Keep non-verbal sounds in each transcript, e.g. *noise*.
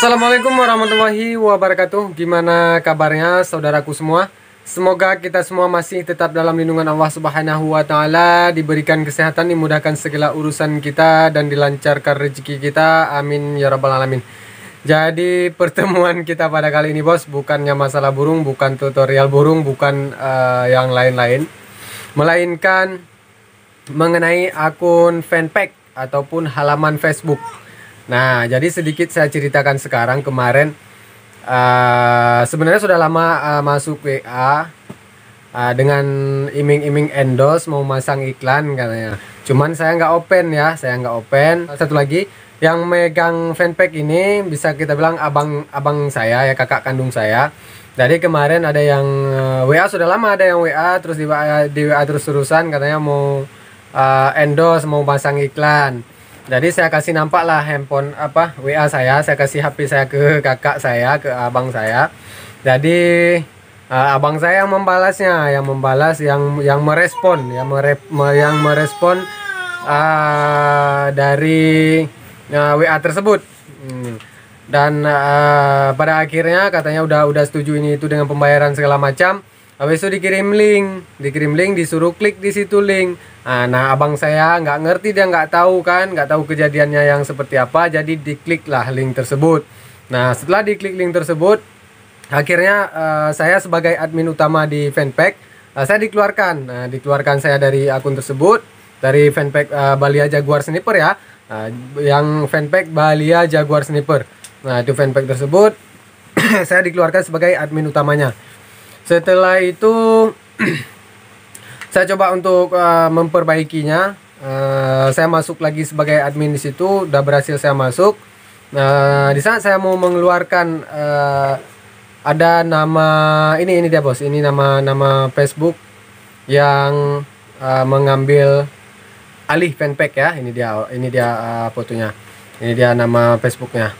Assalamualaikum warahmatullahi wabarakatuh Gimana kabarnya saudaraku semua Semoga kita semua masih tetap dalam lindungan Allah Subhanahu wa taala, diberikan kesehatan, dimudahkan segala urusan kita dan dilancarkan rezeki kita. Amin ya rabbal alamin. Jadi *laughs* pertemuan kita pada kali ini bos bukannya masalah burung, bukan tutorial burung, bukan uh, yang lain-lain. Melainkan mengenai akun fanpage ataupun halaman Facebook Nah, jadi sedikit saya ceritakan sekarang kemarin uh, sebenarnya sudah lama uh, masuk WA uh, eh, dengan iming-iming endos mau masang iklan katanya. Cuman saya nggak open ya, saya nggak open. Satu lagi yang megang fanpage ini bisa kita bilang abang abang saya ya kakak kandung saya jadi kemarin ada yang WA sudah lama ada yang WA terus di WA, di WA terus urusan katanya mau uh, endorse mau pasang iklan jadi saya kasih nampak lah handphone apa WA saya saya kasih HP saya ke kakak saya ke abang saya jadi uh, abang saya yang membalasnya yang membalas yang yang merespon yang mere, yang merespon uh, dari uh, eh, WA tersebut hmm. dan uh, pada akhirnya katanya udah udah setuju ini itu dengan pembayaran segala macam habis itu dikirim link dikirim link disuruh klik di situ link nah, nah abang saya nggak ngerti dia nggak tahu kan nggak tahu kejadiannya yang seperti apa jadi dikliklah link tersebut nah setelah diklik link tersebut akhirnya uh, saya sebagai admin utama di fanpage uh, saya dikeluarkan nah, dikeluarkan saya dari akun tersebut dari fanpage uh, Balia Jaguar Sniper ya uh, yang fanpage Balia Jaguar Sniper nah itu fanpage tersebut *clears throat* saya dikeluarkan sebagai admin utamanya setelah itu *clears throat* saya coba untuk uh, memperbaikinya uh, saya masuk lagi sebagai admin di situ udah berhasil saya masuk uh, di saat saya mau mengeluarkan uh, ada nama ini ini dia bos ini nama nama Facebook yang uh, mengambil alih fanpage ya ini dia ini dia uh, fotonya ini dia nama Facebooknya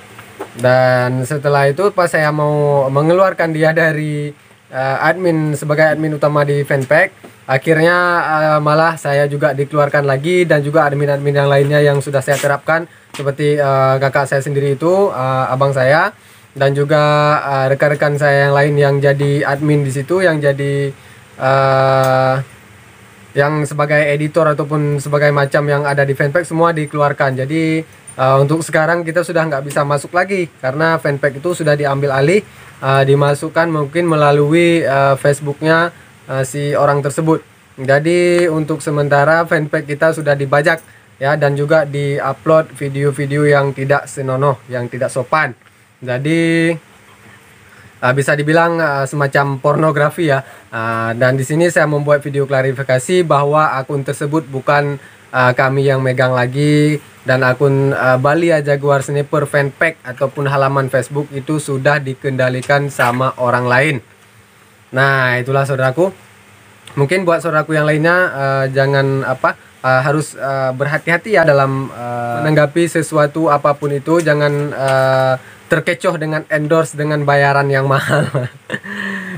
dan setelah itu pas saya mau mengeluarkan dia dari uh, admin sebagai admin utama di fanpage akhirnya uh, malah saya juga dikeluarkan lagi dan juga admin-admin yang lainnya yang sudah saya terapkan seperti uh, kakak saya sendiri itu uh, abang saya dan juga rekan rekan-rekan saya yang lain yang jadi admin di situ yang jadi uh, yang sebagai editor ataupun sebagai macam yang ada di fanpage semua dikeluarkan jadi uh, untuk sekarang kita sudah nggak bisa masuk lagi karena fanpage itu sudah diambil alih uh, dimasukkan mungkin melalui uh, Facebooknya uh, si orang tersebut. Jadi untuk sementara fanpage kita sudah dibajak ya dan juga diupload video-video yang tidak senonoh, yang tidak sopan. Jadi uh, bisa dibilang uh, semacam pornografi ya. Uh, dan di sini saya membuat video klarifikasi bahwa akun tersebut bukan uh, kami yang megang lagi dan akun uh, Bali Jaguar Sniper fanpage ataupun halaman Facebook itu sudah dikendalikan sama orang lain. Nah, itulah saudaraku. Mungkin buat saudaraku yang lainnya uh, jangan apa uh, harus uh, berhati-hati ya dalam uh, menanggapi sesuatu apapun itu jangan uh, terkecoh dengan endorse dengan bayaran yang mahal. *laughs*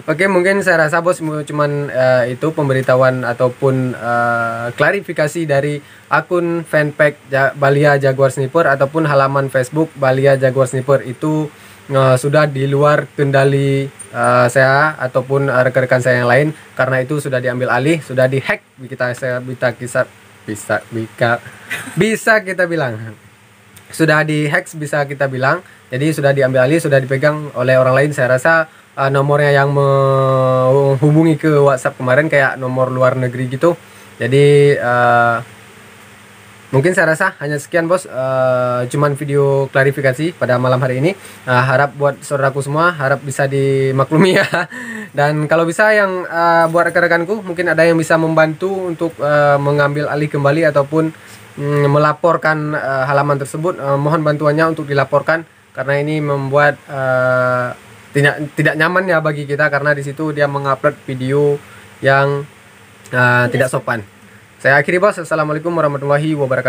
Oke, mungkin saya rasa bos cuman uh, itu pemberitahuan ataupun uh, klarifikasi dari akun fanpage ja Balia Jaguar Sniper ataupun halaman Facebook Balia Jaguar Sniper itu uh, sudah di luar kendali uh, saya ataupun rekan-rekan saya yang lain karena itu sudah diambil alih, sudah dihack kita saya bisa kisah bisa bisa bisa kita bilang sudah dihack bisa kita bilang jadi sudah diambil alih sudah dipegang oleh orang lain saya rasa uh, nomornya yang menghubungi ke WhatsApp kemarin kayak nomor luar negeri gitu. Jadi uh, mungkin saya rasa hanya sekian bos, uh, cuman video klarifikasi pada malam hari ini. Uh, harap buat saudaraku semua harap bisa dimaklumi ya. *laughs* Dan kalau bisa yang uh, buat rekan-rekanku mungkin ada yang bisa membantu untuk uh, mengambil alih kembali ataupun mm, melaporkan uh, halaman tersebut. Uh, mohon bantuannya untuk dilaporkan karena ini membuat tidak tidak nyaman ya bagi kita karena di situ dia mengupload video yang uh, tidak sopan. Saya akhiri bos. Assalamualaikum warahmatullahi wabarakatuh.